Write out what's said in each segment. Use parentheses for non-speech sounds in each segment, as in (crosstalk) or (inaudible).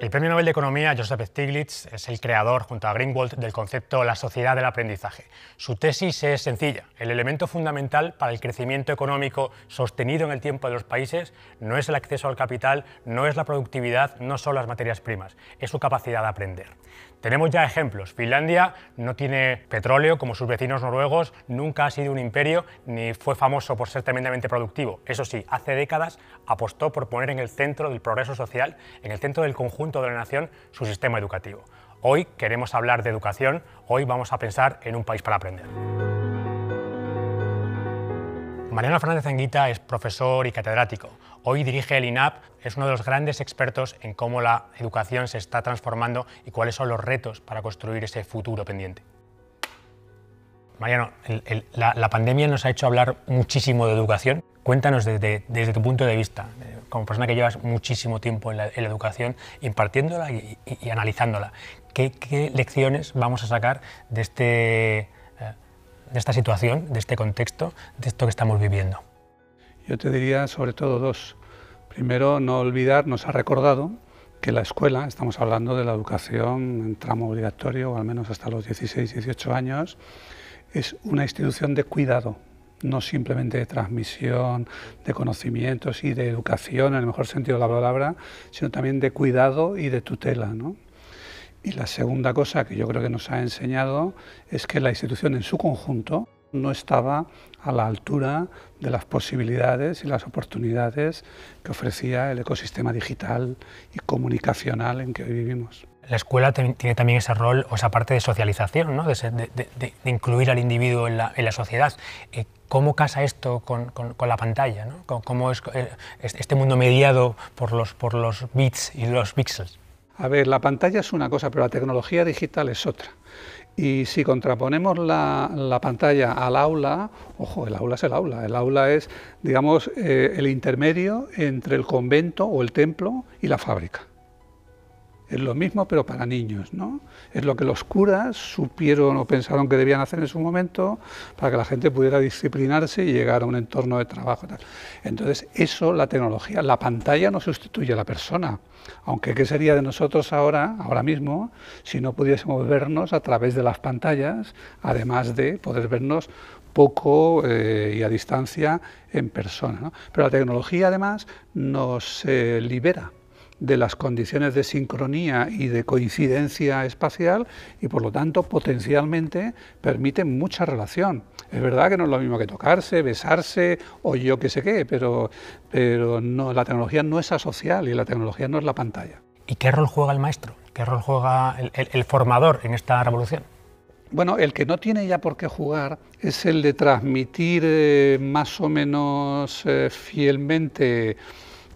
El premio Nobel de Economía Joseph Stiglitz es el creador, junto a Greenwald, del concepto la sociedad del aprendizaje. Su tesis es sencilla. El elemento fundamental para el crecimiento económico sostenido en el tiempo de los países no es el acceso al capital, no es la productividad, no son las materias primas, es su capacidad de aprender. Tenemos ya ejemplos. Finlandia no tiene petróleo como sus vecinos noruegos, nunca ha sido un imperio ni fue famoso por ser tremendamente productivo. Eso sí, hace décadas apostó por poner en el centro del progreso social, en el centro del conjunto de la nación su sistema educativo. Hoy queremos hablar de educación, hoy vamos a pensar en un país para aprender. Mariano Fernández Anguita es profesor y catedrático. Hoy dirige el INAP, es uno de los grandes expertos en cómo la educación se está transformando y cuáles son los retos para construir ese futuro pendiente. Mariano, la, pandemia nos ha hecho hablar muchísimo de educación. Cuéntanos desde, tu punto de vista, eh, como persona que llevas muchísimo tiempo en la, educación, impartiéndola y, analizándola, ¿qué, lecciones vamos a sacar de, este, eh, de esta situación, de este contexto, de esto que estamos viviendo? Yo te diría sobre todo dos. Primero, no olvidar, nos ha recordado que la escuela, estamos hablando de la educación en tramo obligatorio, o al menos hasta los 16, 18 años, es una institución de cuidado, no simplemente de transmisión de conocimientos y de educación, en el mejor sentido de la palabra, sino también de cuidado y de tutela. Y la segunda cosa que yo creo que nos ha enseñado es que la institución en su conjunto no estaba a la altura de las posibilidades y las oportunidades que ofrecía el ecosistema digital y comunicacional en que hoy vivimos. La escuela tiene también ese rol o esa parte de socialización, de, incluir al individuo en la, sociedad. Eh, cómo casa esto con, la pantalla, ¿no? cómo eh, es este mundo mediado por los, por los bits y los pixels? A ver, la pantalla es una cosa, pero la tecnología digital es otra. Y si contraponemos la, pantalla al aula, ojo, el aula es el aula, el aula es, digamos, eh, el intermedio entre el convento o el templo y la fábrica es lo mismo, pero para niños. ¿no? Es lo que los curas supieron o pensaron que debían hacer en su momento para que la gente pudiera disciplinarse y llegar a un entorno de trabajo. Entonces, eso, la tecnología, la pantalla no sustituye a la persona. Aunque, ¿qué sería de nosotros ahora, ahora mismo, si no pudiésemos vernos a través de las pantallas, además de poder vernos poco eh, y a distancia en persona? Pero la tecnología, además, nos eh, libera de las condiciones de sincronía y de coincidencia espacial y por lo tanto potencialmente permiten mucha relación. Es verdad que no es lo mismo que tocarse, besarse o yo qué sé qué, pero, pero no, la tecnología no es asocial y la tecnología no es la pantalla. ¿Y qué rol juega el maestro? ¿Qué rol juega el, formador en esta revolución? Bueno, el que no tiene ya por qué jugar es el de transmitir eh, más o menos eh, fielmente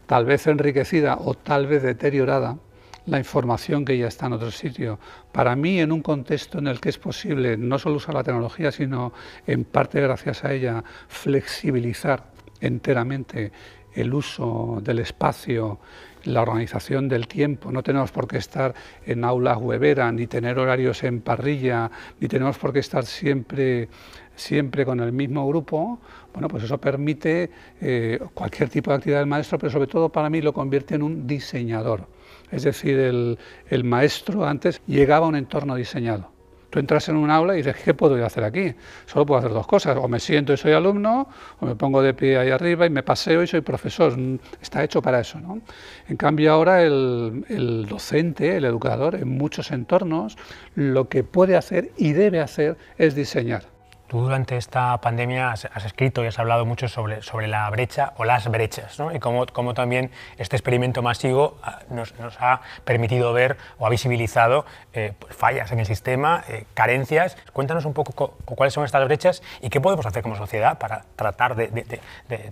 tal vez enriquecida o tal vez deteriorada, la información que ya está en otro sitio. Para mí, en un contexto en el que es posible no solo usar la tecnología, sino en parte gracias a ella flexibilizar enteramente el uso del espacio, la organización del tiempo. No tenemos por qué estar en aulas huevera, ni tener horarios en parrilla, ni tenemos por qué estar siempre siempre con el mismo grupo, bueno, pues eso permite eh, cualquier tipo de actividad del maestro, pero sobre todo para mí lo convierte en un diseñador. Es decir, el, maestro antes llegaba a un entorno diseñado. Tú entras en un aula y dices, ¿qué puedo yo hacer aquí? Solo puedo hacer dos cosas, o me siento y soy alumno, o me pongo de pie ahí arriba y me paseo y soy profesor. Está hecho para eso. ¿no? En cambio ahora el docente, el educador, en muchos entornos, lo que puede hacer y debe hacer es diseñar. Tú durante esta pandemia has, escrito y has hablado mucho sobre, la brecha o las brechas, y cómo, también este experimento masivo ah, nos, ha permitido ver o ha visibilizado eh, pues, fallas en el sistema, eh, carencias. Cuéntanos un poco cuáles son estas brechas y qué podemos hacer como sociedad para tratar de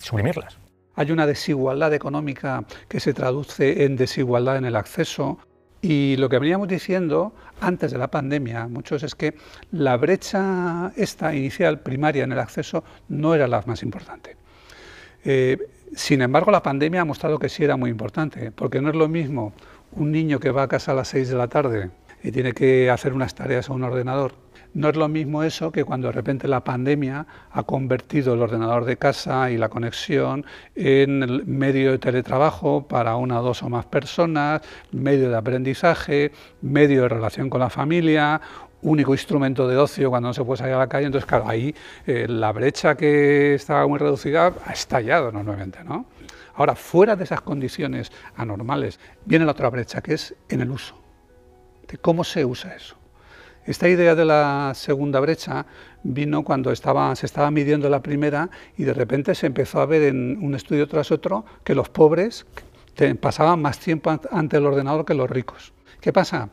suprimirlas. Hay una desigualdad económica que se traduce en desigualdad en el acceso y lo que veníamos diciendo antes de la pandemia, muchos, es que la brecha esta inicial primaria en el acceso no era la más importante. Eh, sin embargo, la pandemia ha mostrado que sí era muy importante, porque no es lo mismo un niño que va a casa a las 6 de la tarde y tiene que hacer unas tareas a un ordenador no es lo mismo eso que cuando de repente la pandemia ha convertido el ordenador de casa y la conexión en medio de teletrabajo para una, dos o más personas, medio de aprendizaje, medio de relación con la familia, único instrumento de ocio cuando no se puede salir a la calle. Entonces, claro, ahí eh, la brecha que estaba muy reducida ha estallado enormemente, ¿no? Ahora, fuera de esas condiciones anormales, viene la otra brecha, que es en el uso. De ¿Cómo se usa eso? Esta idea de la segunda brecha vino cuando estaba, se estaba midiendo la primera y de repente se empezó a ver en un estudio tras otro que los pobres pasaban más tiempo ante el ordenador que los ricos. ¿Qué pasa?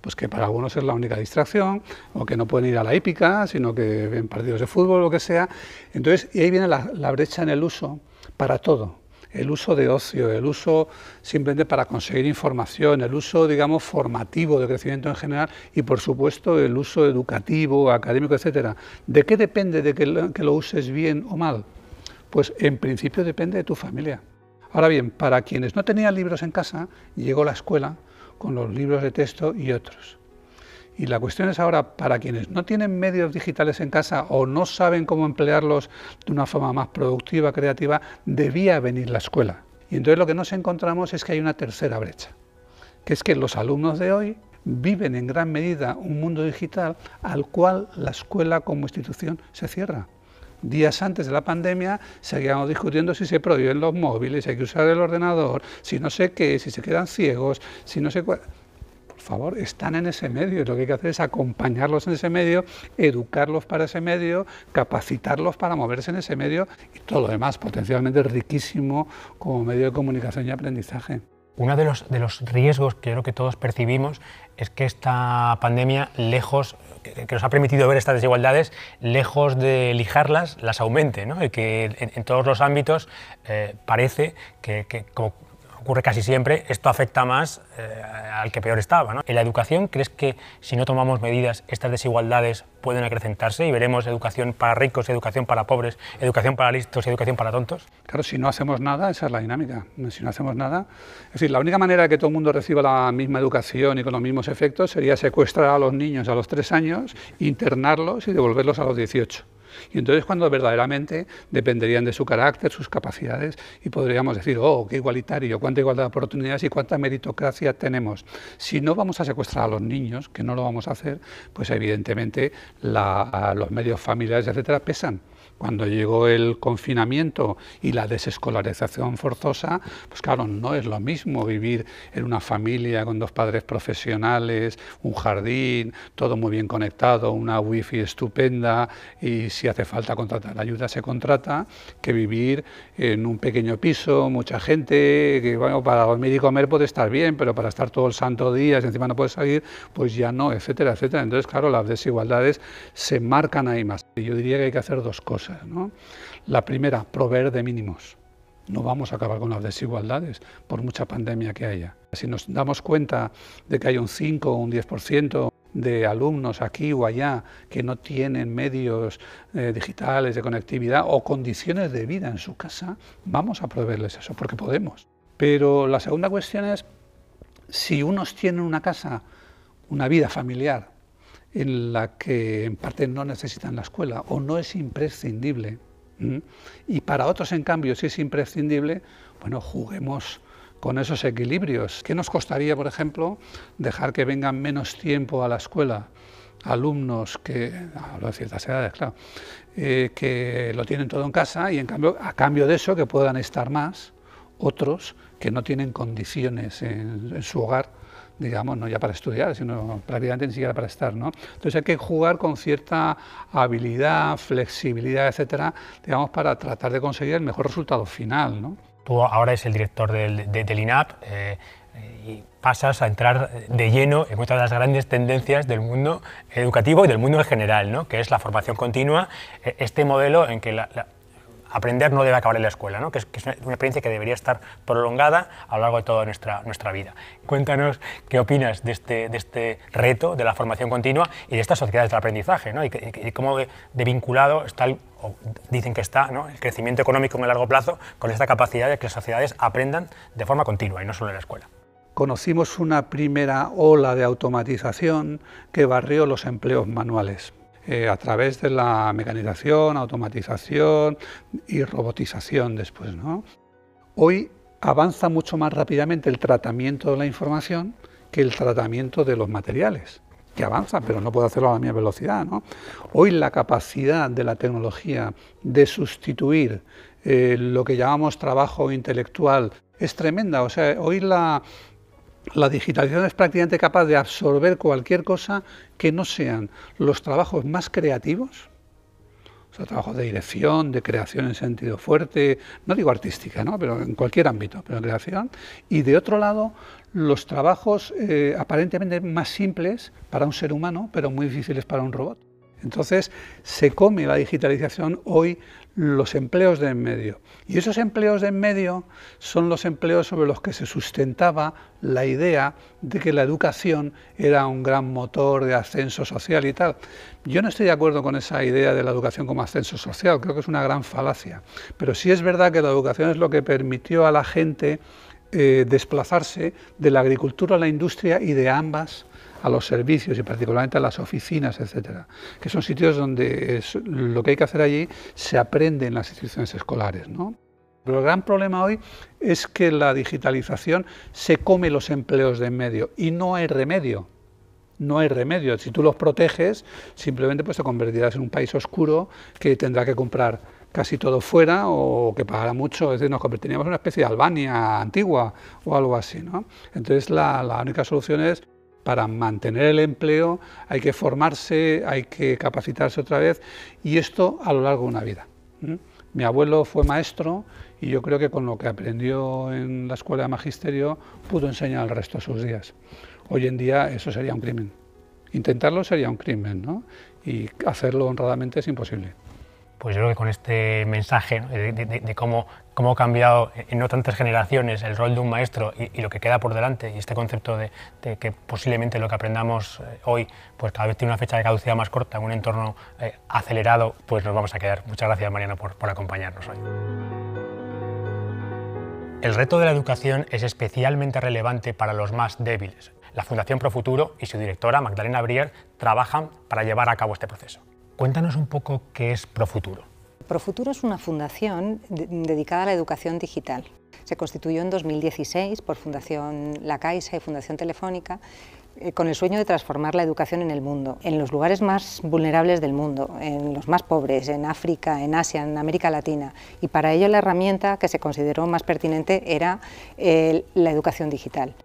Pues que para algunos es la única distracción, o que no pueden ir a la épica, sino que ven partidos de fútbol, lo que sea. Entonces, y ahí viene la brecha en el uso para todo el uso de ocio, el uso simplemente para conseguir información, el uso, digamos, formativo de crecimiento en general y, por supuesto, el uso educativo, académico, etcétera. ¿De qué depende de que lo, que lo uses bien o mal? Pues en principio depende de tu familia. Ahora bien, para quienes no tenían libros en casa, llegó la escuela con los libros de texto y otros. Y la cuestión es ahora, para quienes no tienen medios digitales en casa o no saben cómo emplearlos de una forma más productiva, creativa, debía venir la escuela. Y entonces lo que nos encontramos es que hay una tercera brecha, que es que los alumnos de hoy viven en gran medida un mundo digital al cual la escuela como institución se cierra. Días antes de la pandemia seguíamos discutiendo si se prohíben los móviles, si hay que usar el ordenador, si no sé qué, si se quedan ciegos, si no sé cuál por favor, están en ese medio y lo que hay que hacer es acompañarlos en ese medio, educarlos para ese medio, capacitarlos para moverse en ese medio y todo lo demás potencialmente riquísimo como medio de comunicación y aprendizaje. Uno de los, de los riesgos que creo que todos percibimos es que esta pandemia, lejos, que, nos ha permitido ver estas desigualdades, lejos de lijarlas, las aumente, ¿no? Y que en, todos los ámbitos eh, parece que, que ocurre casi siempre, esto afecta más eh, al que peor estaba. ¿En la educación crees que si no tomamos medidas estas desigualdades pueden acrecentarse y veremos educación para ricos, educación para pobres, educación para listos, y educación para tontos? Claro, si no hacemos nada, esa es la dinámica. Si no hacemos nada, es decir, la única manera que todo el mundo reciba la misma educación y con los mismos efectos sería secuestrar a los niños a los tres años, internarlos y devolverlos a los 18. Y entonces cuando verdaderamente dependerían de su carácter, sus capacidades, y podríamos decir, oh, qué igualitario, cuánta igualdad de oportunidades y cuánta meritocracia tenemos. Si no vamos a secuestrar a los niños, que no lo vamos a hacer, pues evidentemente los medios familiares, etcétera, pesan. Cuando llegó el confinamiento y la desescolarización forzosa, pues claro, no es lo mismo vivir en una familia con dos padres profesionales, un jardín, todo muy bien conectado, una wifi estupenda y si hace falta contratar ayuda se contrata, que vivir en un pequeño piso, mucha gente, que bueno, para dormir y comer puede estar bien, pero para estar todo el santo día, y encima no puedes salir, pues ya no, etcétera, etcétera. Entonces, claro, las desigualdades se marcan ahí más. yo diría que hay que hacer dos cosas ¿no? La primera, proveer de mínimos. No vamos a acabar con las desigualdades, por mucha pandemia que haya. Si nos damos cuenta de que hay un 5 o un 10% de alumnos aquí o allá que no tienen medios eh, digitales de conectividad o condiciones de vida en su casa, vamos a proveerles eso, porque podemos. Pero la segunda cuestión es, si unos tienen una casa, una vida familiar en la que en parte no necesitan la escuela o no es imprescindible. Y para otros, en cambio, si es imprescindible, bueno, juguemos con esos equilibrios. ¿Qué nos costaría, por ejemplo, dejar que vengan menos tiempo a la escuela? alumnos que, hablo de ciertas edades, claro, eh, que lo tienen todo en casa y en cambio, a cambio de eso, que puedan estar más, otros que no tienen condiciones en su hogar digamos, no ya para estudiar, sino prácticamente ni siquiera para estar. Entonces hay que jugar con cierta habilidad, flexibilidad, etcétera, digamos, para tratar de conseguir el mejor resultado final. ¿no? Tú ahora eres el director del, del INAP. Eh, y pasas a entrar de lleno en muchas de las grandes tendencias del mundo educativo y del mundo en general, que es la formación continua, e-, este modelo en que la aprender no debe acabar en la escuela, que, es, una, experiencia que debería estar prolongada a lo largo de toda nuestra, vida. Cuéntanos qué opinas este, de este, reto de la formación continua y de estas sociedades del aprendizaje, y, cómo de, vinculado está, o dicen que está, el crecimiento económico en el largo plazo con esta capacidad de que las sociedades aprendan de forma continua y no solo en la escuela. Conocimos una primera ola de automatización que barrió los empleos manuales eh, a través de la mecanización, automatización y robotización después. ¿no? Hoy avanza mucho más rápidamente el tratamiento de la información que el tratamiento de los materiales, que avanza, pero no puedo hacerlo a la misma velocidad. ¿no? Hoy la capacidad de la tecnología de sustituir eh, lo que llamamos trabajo intelectual es tremenda. O sea, hoy la, la digitalización es prácticamente capaz de absorber cualquier cosa que no sean los trabajos más creativos, o sea, trabajos de dirección, de creación en sentido fuerte, no digo artística, ¿no? pero en cualquier ámbito, pero creación, y de otro lado, los trabajos eh, aparentemente más simples para un ser humano, pero muy difíciles para un robot. Entonces, se come la digitalización hoy los empleos de en medio. Y esos empleos de en medio son los empleos sobre los que se sustentaba la idea de que la educación era un gran motor de ascenso social y tal. Yo no estoy de acuerdo con esa idea de la educación como ascenso social, creo que es una gran falacia. Pero sí es verdad que la educación es lo que permitió a la gente eh, desplazarse de la agricultura a la industria y de ambas a los servicios y particularmente a las oficinas, etcétera, que son sitios donde lo que hay que hacer allí se aprende en las instituciones escolares, ¿no? Pero el gran problema hoy es que la digitalización se come los empleos de en medio y no hay remedio. No hay remedio. Si tú los proteges, simplemente pues te convertirás en un país oscuro que tendrá que comprar casi todo fuera o que pagará mucho, es decir, nos convertiríamos en una especie de Albania antigua o algo así. ¿no? Entonces la, la única solución es para mantener el empleo, hay que formarse, hay que capacitarse otra vez y esto a lo largo de una vida. Mi abuelo fue maestro y yo creo que con lo que aprendió en la escuela de magisterio pudo enseñar el resto de sus días. Hoy en día eso sería un crimen. Intentarlo sería un crimen, Y hacerlo honradamente es imposible. Pues yo creo que con este mensaje de cómo cómo ha cambiado en no tantas generaciones el rol de un maestro y, lo que queda por delante y este concepto de, que posiblemente lo que aprendamos eh, hoy pues cada vez tiene una fecha de caducidad más corta, en un entorno eh, acelerado, pues nos vamos a quedar. Muchas gracias Mariana por, por acompañarnos hoy. El reto de la educación es especialmente relevante para los más débiles. La Fundación Profuturo y su directora, Magdalena Brier, trabajan para llevar a cabo este proceso. Cuéntanos un poco qué es Profuturo. Profuturo es una fundación dedicada a la educación digital. Se constituyó en 2016 por Fundación La Caixa y Fundación Telefónica eh, con el sueño de transformar la educación en el mundo, en los lugares más vulnerables del mundo, en los más pobres, en África, en Asia, en América Latina. Y para ello la herramienta que se consideró más pertinente era eh, la educación digital.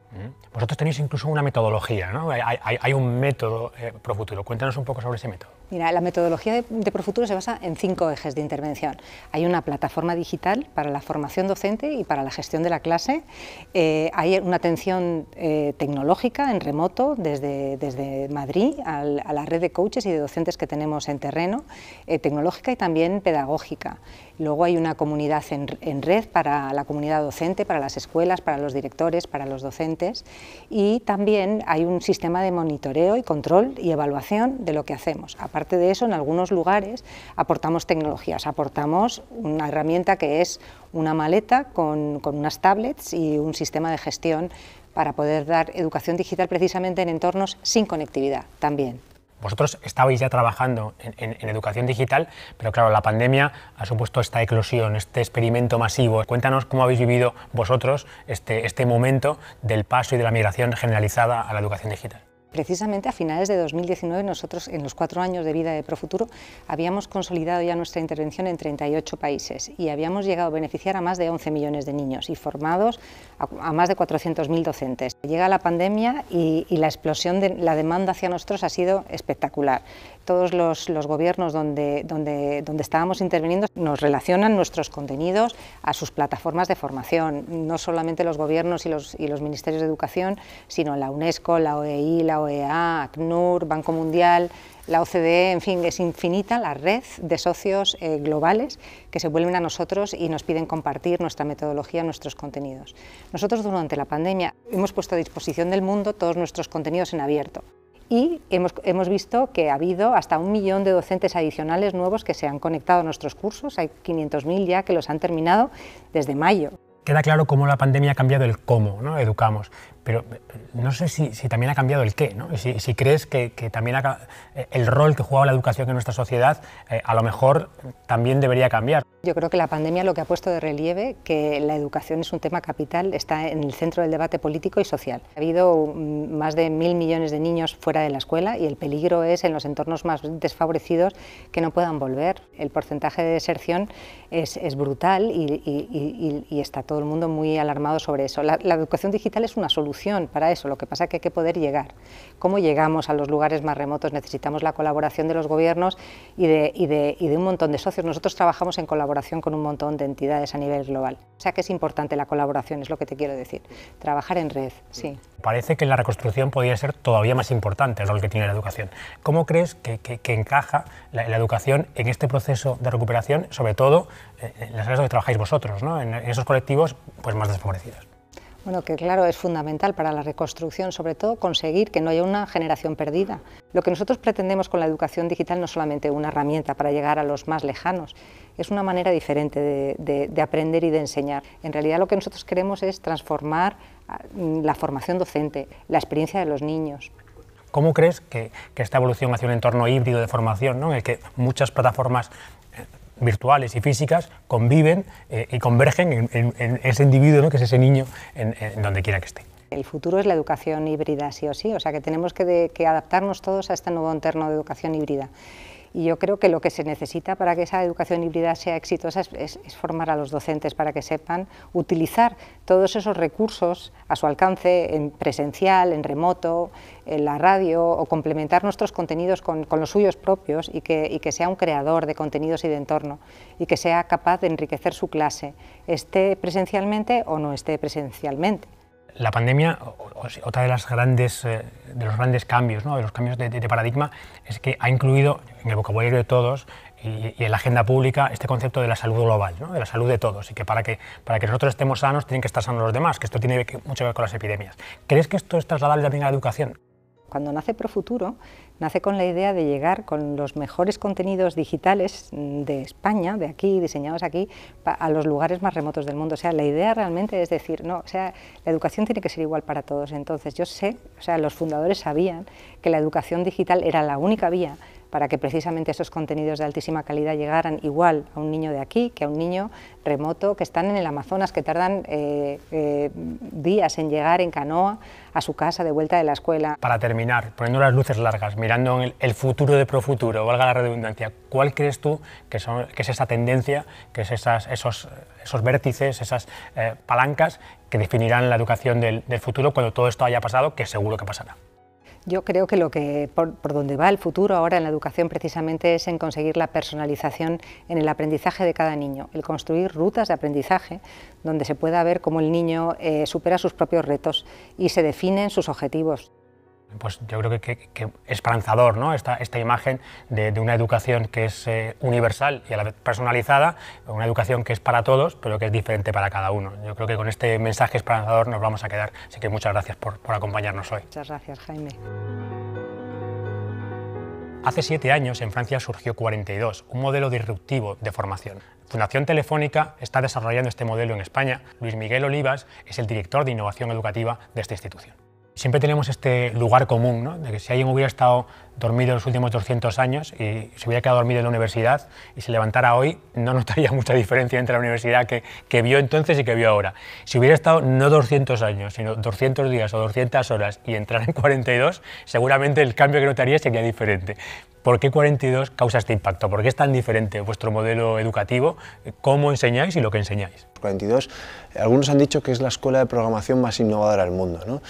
Vosotros tenéis incluso una metodología, ¿no? Hay, un método eh, Profuturo. Cuéntanos un poco sobre ese método. Mira, la metodología de, Profuturo se basa en cinco ejes de intervención. Hay una plataforma digital para la formación docente y para la gestión de la clase. Eh, hay una atención eh, tecnológica en remoto desde, Madrid a la red de coaches y de docentes que tenemos en terreno, eh, tecnológica y también pedagógica. Luego hay una comunidad en, red para la comunidad docente, para las escuelas, para los directores, para los docentes y también hay un sistema de monitoreo y control y evaluación de lo que hacemos. Aparte de eso, en algunos lugares aportamos tecnologías, aportamos una herramienta que es una maleta con, con unas tablets y un sistema de gestión para poder dar educación digital precisamente en entornos sin conectividad también. Vosotros estabais ya trabajando en, educación digital, pero claro, la pandemia ha supuesto esta eclosión, este experimento masivo. Cuéntanos cómo habéis vivido vosotros este, este momento del paso y de la migración generalizada a la educación digital precisamente a finales de 2019 nosotros en los cuatro años de vida de Profuturo habíamos consolidado ya nuestra intervención en 38 países y habíamos llegado a beneficiar a más de 11 millones de niños y formados a, más de 400.000 docentes. Llega la pandemia y, la explosión de la demanda hacia nosotros ha sido espectacular. Todos los, gobiernos donde, donde, donde estábamos interviniendo nos relacionan nuestros contenidos a sus plataformas de formación, no solamente los gobiernos y los, y los ministerios de educación, sino la UNESCO, la OEI, la OEI, OEA, ACNUR, Banco Mundial, la OCDE, en fin, es infinita la red de socios eh, globales que se vuelven a nosotros y nos piden compartir nuestra metodología, nuestros contenidos. Nosotros durante la pandemia hemos puesto a disposición del mundo todos nuestros contenidos en abierto y hemos, hemos, visto que ha habido hasta un millón de docentes adicionales nuevos que se han conectado a nuestros cursos, hay 500.000 ya que los han terminado desde mayo. Queda claro cómo la pandemia ha cambiado el cómo ¿no? educamos, pero no sé si, también ha cambiado el qué, ¿no? Si, crees que, también eh, el rol que jugaba la educación en nuestra sociedad eh, a lo mejor también debería cambiar. Yo creo que la pandemia lo que ha puesto de relieve que la educación es un tema capital, está en el centro del debate político y social. Ha habido mm, más de mil millones de niños fuera de la escuela y el peligro es en los entornos más desfavorecidos que no puedan volver. El porcentaje de deserción es, brutal y, está todo el mundo muy alarmado sobre eso. la educación digital es una solución para eso, lo que pasa es que hay que poder llegar. ¿Cómo llegamos a los lugares más remotos? Necesitamos la colaboración de los gobiernos y de, un montón de socios. Nosotros trabajamos en colaboración con un montón de entidades a nivel global. O sea que es importante la colaboración, es lo que te quiero decir. Trabajar en red, sí. Parece que la reconstrucción podría ser todavía más importante el rol que tiene la educación. ¿Cómo crees que, encaja la, educación en este proceso de recuperación, sobre todo eh, en las áreas donde trabajáis vosotros, ¿no? en, esos colectivos pues, más desfavorecidos? Bueno, que claro, es fundamental para la reconstrucción, sobre todo conseguir que no haya una generación perdida. Lo que nosotros pretendemos con la educación digital no es solamente una herramienta para llegar a los más lejanos, es una manera diferente de, aprender y de enseñar. En realidad lo que nosotros queremos es transformar ah, la formación docente, la experiencia de los niños. ¿Cómo crees que, esta evolución hacia un entorno híbrido de formación, ¿no? en el que muchas plataformas virtuales y físicas conviven eh, y convergen en, ese individuo, que es ese niño, en, donde quiera que esté. El futuro es la educación híbrida, sí o sí, o sea que tenemos que adaptarnos todos a este nuevo entorno de educación híbrida. Y yo creo que lo que se necesita para que esa educación híbrida sea exitosa es, formar a los docentes para que sepan utilizar todos esos recursos a su alcance en presencial, en remoto, en la radio o complementar nuestros contenidos con, los suyos propios y que, sea un creador de contenidos y de entorno y que sea capaz de enriquecer su clase, esté presencialmente o no esté presencialmente la pandemia, otra de, las grandes, eh, de los grandes cambios, ¿no? de los cambios de, paradigma, es que ha incluido en el vocabulario de todos y, en la agenda pública este concepto de la salud global, de la salud de todos, y que para, que para que nosotros estemos sanos tienen que estar sanos los demás, que esto tiene mucho que ver con las epidemias. ¿Crees que esto es trasladable también a la educación? Cuando nace Profuturo, nace con la idea de llegar con los mejores contenidos digitales mm, de España, de aquí, diseñados aquí, a los lugares más remotos del mundo. O sea, la idea realmente es decir, no, o sea, la educación tiene que ser igual para todos. Entonces, yo sé, o sea, los fundadores sabían que la educación digital era la única vía para que precisamente esos contenidos de altísima calidad llegaran igual a un niño de aquí que a un niño remoto que están en el Amazonas, que tardan eh, eh, días en llegar en canoa a su casa de vuelta de la escuela. Para terminar, poniendo las luces largas, mirando el, el futuro de Profuturo, valga la redundancia, ¿cuál crees tú que, es esa tendencia, que es esos, vértices, esas eh, palancas que definirán la educación del futuro cuando todo esto haya pasado, que seguro que pasará? Yo creo que lo que por, donde va el futuro ahora en la educación precisamente es en conseguir la personalización en el aprendizaje de cada niño, el construir rutas de aprendizaje donde se pueda ver cómo el niño eh, supera sus propios retos y se definen sus objetivos. Pues yo creo que, que, esperanzador ¿no? esta, imagen de, una educación que es eh, universal y a la vez personalizada, una educación que es para todos, pero que es diferente para cada uno. Yo creo que con este mensaje esperanzador nos vamos a quedar. Así que muchas gracias por, por acompañarnos hoy. Muchas gracias, Jaime. Hace siete años en Francia surgió 42, un modelo disruptivo de formación. Fundación Telefónica está desarrollando este modelo en España. Luis Miguel Olivas es el director de innovación educativa de esta institución siempre tenemos este lugar común, ¿no? de que si alguien hubiera estado dormido los últimos 200 años y se hubiera quedado dormido en la universidad y se levantara hoy, no notaría (laughs) mucha diferencia entre la universidad que, que vio entonces y que vio ahora. Si hubiera estado no 200 años, sino 200 días o 200 horas y entrar en 42, seguramente el cambio que notaría sería diferente. ¿Por qué 42 causa este impacto? ¿Por qué es tan diferente vuestro modelo educativo? ¿Cómo enseñáis y lo que enseñáis? 42, algunos han dicho que es la escuela de programación más innovadora del mundo.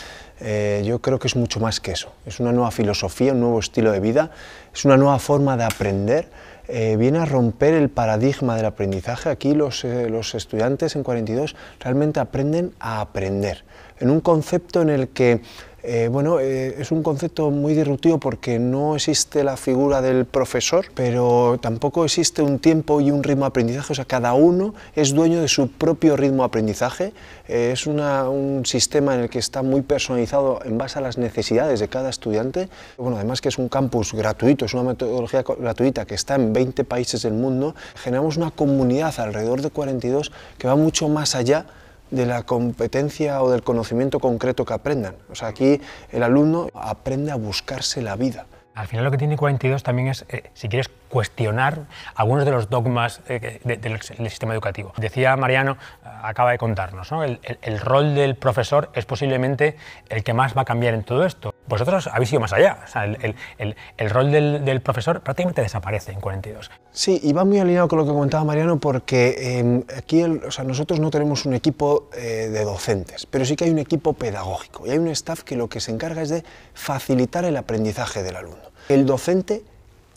Eh, yo creo que es mucho más que eso. Es una nueva filosofía, un nuevo estilo de vida, es una nueva forma de aprender. Eh, viene a romper el paradigma del aprendizaje. Aquí los, eh, los estudiantes en 42 realmente aprenden a aprender, en un concepto en el que eh, bueno, eh, es un concepto muy disruptivo porque no existe la figura del profesor, pero tampoco existe un tiempo y un ritmo de aprendizaje, o sea, cada uno es dueño de su propio ritmo de aprendizaje, eh, es un sistema en el que está muy personalizado en base a las necesidades de cada estudiante. Bueno, además que es un campus gratuito, es una metodología gratuita que está en 20 países del mundo, generamos una comunidad alrededor de 42 que va mucho más allá de la competencia o del conocimiento concreto que aprendan. O sea, aquí el alumno aprende a buscarse la vida. Al final lo que tiene 42 también es, eh, si quieres cuestionar algunos de los dogmas eh, del, sistema educativo. Decía Mariano, eh, acaba de contarnos, el, rol del profesor es posiblemente el que más va a cambiar en todo esto. Vosotros habéis ido más allá, o el, rol del, profesor prácticamente desaparece en 42. Sí, y va muy alineado con lo que comentaba Mariano porque em, aquí o sea, nosotros no tenemos un equipo eh, de docentes, pero sí que hay un equipo pedagógico y hay un staff que lo que se encarga es de facilitar el aprendizaje del alumno. El docente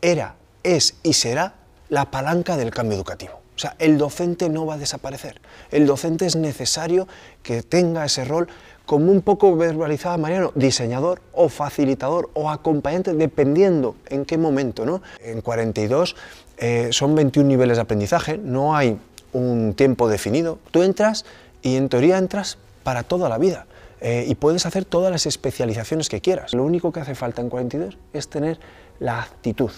era es y será la palanca del cambio educativo. O sea, el docente no va a desaparecer. El docente es necesario que tenga ese rol, como un poco verbalizado Mariano, diseñador o facilitador o acompañante, dependiendo en qué momento. ¿no? En 42 eh, son 21 niveles de aprendizaje, no hay un tiempo definido. Tú entras y en teoría entras para toda la vida. Eh, y puedes hacer todas las especializaciones que quieras. Lo único que hace falta en 42 es tener la actitud,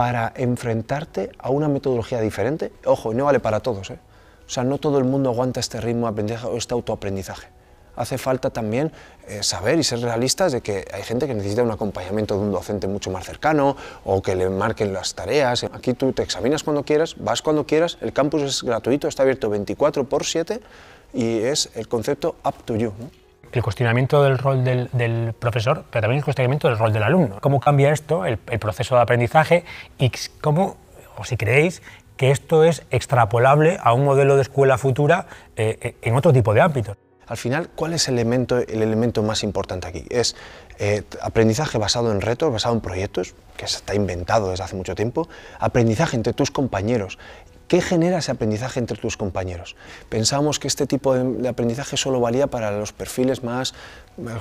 para enfrentarte a una metodología diferente. Ojo, no vale para todos. ¿eh? O sea, no todo el mundo aguanta este ritmo de aprendizaje o este autoaprendizaje. Hace falta también eh, saber y ser realistas de que hay gente que necesita un acompañamiento de un docente mucho más cercano o que le marquen las tareas. Aquí tú te examinas cuando quieras, vas cuando quieras, el campus es gratuito, está abierto 24 por 7 y es el concepto up to you el cuestionamiento del rol del, profesor, pero también el cuestionamiento del rol del alumno. ¿Cómo cambia esto el, proceso de aprendizaje y cómo, o si creéis, que esto es extrapolable a un modelo de escuela futura eh, eh, en otro tipo de ámbitos? Al final, ¿cuál es el elemento, el elemento más importante aquí? Es eh, aprendizaje basado en retos, basado en proyectos, que está inventado desde hace mucho tiempo, aprendizaje entre tus compañeros ¿Qué genera ese aprendizaje entre tus compañeros? Pensamos que este tipo de, aprendizaje solo valía para los perfiles más,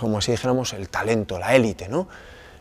como así dijéramos, el talento, la élite, ¿no?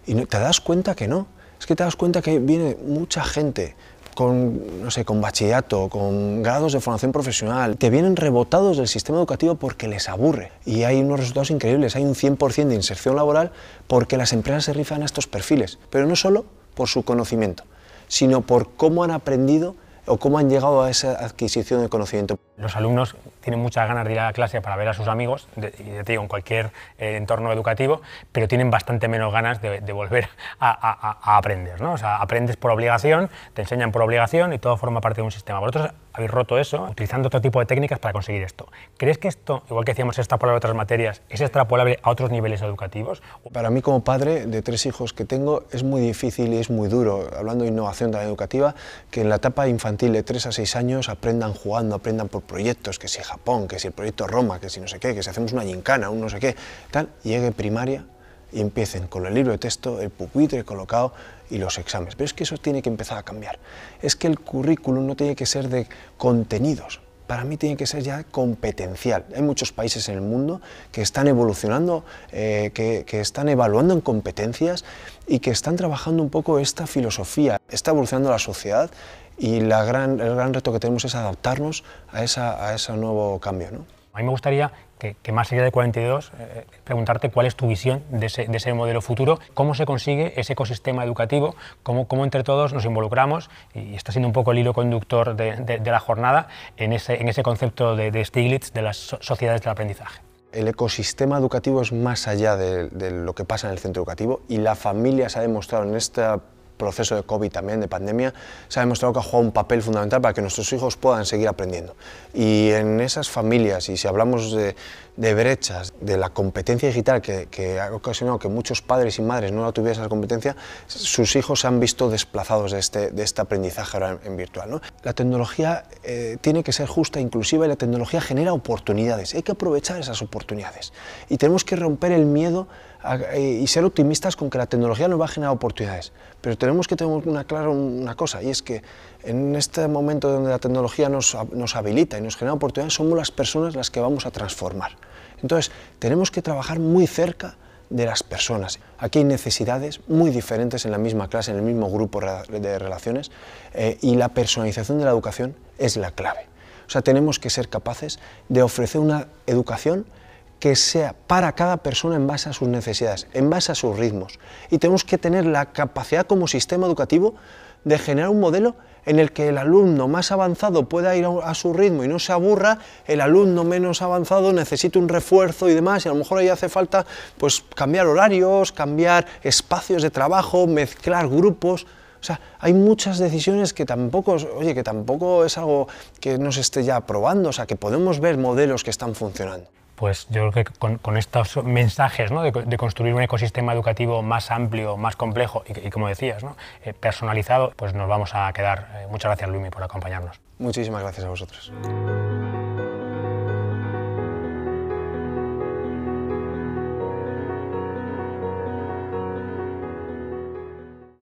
Y te das cuenta que no. Es que te das cuenta que viene mucha gente con, no sé, con bachillerato, con grados de formación profesional, que vienen rebotados del sistema educativo porque les aburre. Y hay unos resultados increíbles, hay un 100% de inserción laboral porque las empresas se rifan a estos perfiles, pero no solo por su conocimiento, sino por cómo han aprendido o cómo han llegado a esa adquisición de conocimiento? Los alumnos tienen muchas ganas de ir a la clase para ver a sus amigos, de, te digo, en cualquier eh, entorno educativo, pero tienen bastante menos ganas de, volver a, aprender. ¿no? O sea, aprendes por obligación, te enseñan por obligación y todo forma parte de un sistema. Vosotros habéis roto eso utilizando otro tipo de técnicas para conseguir esto. ¿Crees que esto, igual que decíamos a otras materias, es extrapolable a otros niveles educativos? Para mí como padre de tres hijos que tengo es muy difícil y es muy duro, hablando de innovación educativa, que en la etapa infantil de 3 a 6 años aprendan jugando, aprendan por proyectos, que si Japón, que si el proyecto Roma, que si no sé qué, que si hacemos una gincana, un no sé qué, tal, llegue primaria y empiecen con el libro de texto, el pupitre colocado y los exámenes. Pero es que eso tiene que empezar a cambiar. Es que el currículum no tiene que ser de contenidos, para mí tiene que ser ya competencial. Hay muchos países en el mundo que están evolucionando, eh, que, están evaluando en competencias y que están trabajando un poco esta filosofía. Está evolucionando la sociedad y la gran, el gran reto que tenemos es adaptarnos a, a ese nuevo cambio. A mí me gustaría que, más allá de 42, eh, eh, preguntarte cuál es tu visión de ese, modelo futuro, cómo se consigue ese ecosistema educativo, cómo, entre todos nos involucramos, y está siendo un poco el hilo conductor de, la jornada en ese, en ese concepto de, Stiglitz este de las sociedades del aprendizaje. El ecosistema educativo es más allá de lo que pasa en el centro educativo y la familia se ha demostrado en esta proceso de COVID también, de pandemia, se ha demostrado que ha jugado un papel fundamental para que nuestros hijos puedan seguir aprendiendo. Y en esas familias, y si hablamos de, brechas, de la competencia digital que, ha ocasionado que muchos padres y madres no la tuvieran esa competencia, sus hijos se han visto desplazados de este, de este aprendizaje ahora en, virtual. La tecnología eh, tiene que ser justa, e inclusiva, y la tecnología genera oportunidades. Hay que aprovechar esas oportunidades. Y tenemos que romper el miedo eh, y ser optimistas con que la tecnología nos va a generar oportunidades. Pero tenemos que tener una clara una cosa, y es que en este momento donde la tecnología nos, habilita y nos genera oportunidades, somos las personas las que vamos a transformar. Entonces, tenemos que trabajar muy cerca de las personas. Aquí hay necesidades muy diferentes en la misma clase, en el mismo grupo de relaciones, eh, y la personalización de la educación es la clave. O sea, tenemos que ser capaces de ofrecer una educación que sea para cada persona en base a sus necesidades, en base a sus ritmos. Y tenemos que tener la capacidad como sistema educativo de generar un modelo en el que el alumno más avanzado pueda ir a, su ritmo y no se aburra, el alumno menos avanzado necesita un refuerzo y demás, y a lo mejor ahí hace falta pues, cambiar horarios, cambiar espacios de trabajo, mezclar grupos. O sea, hay muchas decisiones que tampoco, oye, que tampoco es algo que se esté ya probando, o sea, que podemos ver modelos que están funcionando pues yo creo que con, estos mensajes de, construir un ecosistema educativo más amplio, más complejo y, como decías, eh, personalizado, pues nos vamos a quedar. Eh, muchas gracias, Luimi, por acompañarnos. Muchísimas gracias a vosotros.